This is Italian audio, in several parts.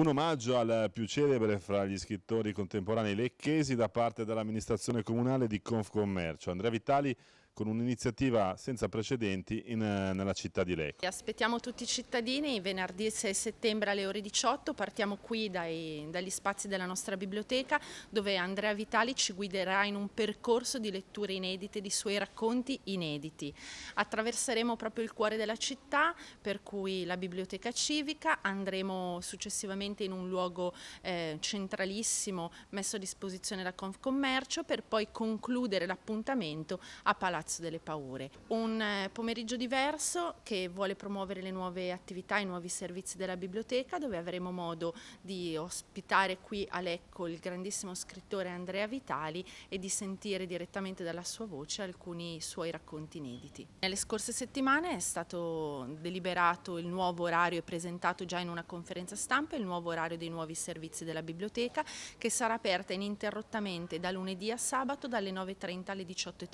Un omaggio al più celebre fra gli scrittori contemporanei lecchesi da parte dell'amministrazione comunale di Confcommercio. Andrea Vitali con un'iniziativa senza precedenti in, eh, nella città di Lecco. Aspettiamo tutti i cittadini, venerdì 6 settembre alle ore 18 partiamo qui dai, dagli spazi della nostra biblioteca dove Andrea Vitali ci guiderà in un percorso di letture inedite, di suoi racconti inediti. Attraverseremo proprio il cuore della città per cui la biblioteca civica, andremo successivamente in un luogo eh, centralissimo messo a disposizione da Confcommercio per poi concludere l'appuntamento a Palazzo Palazzo delle Paure. Un eh, pomeriggio diverso che vuole promuovere le nuove attività, e i nuovi servizi della biblioteca, dove avremo modo di ospitare qui a Lecco il grandissimo scrittore Andrea Vitali e di sentire direttamente dalla sua voce alcuni suoi racconti inediti. Nelle scorse settimane è stato deliberato il nuovo orario e presentato già in una conferenza stampa il nuovo orario dei nuovi servizi della biblioteca che sarà aperta ininterrottamente da lunedì a sabato dalle 9.30 alle 18.30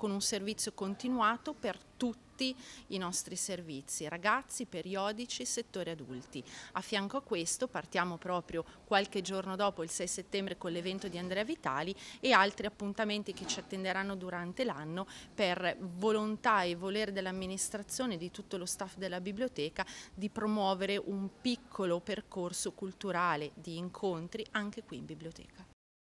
con un servizio continuato per tutti i nostri servizi, ragazzi, periodici, settore adulti. A fianco a questo partiamo proprio qualche giorno dopo, il 6 settembre, con l'evento di Andrea Vitali e altri appuntamenti che ci attenderanno durante l'anno per volontà e volere dell'amministrazione, di tutto lo staff della biblioteca, di promuovere un piccolo percorso culturale di incontri anche qui in biblioteca.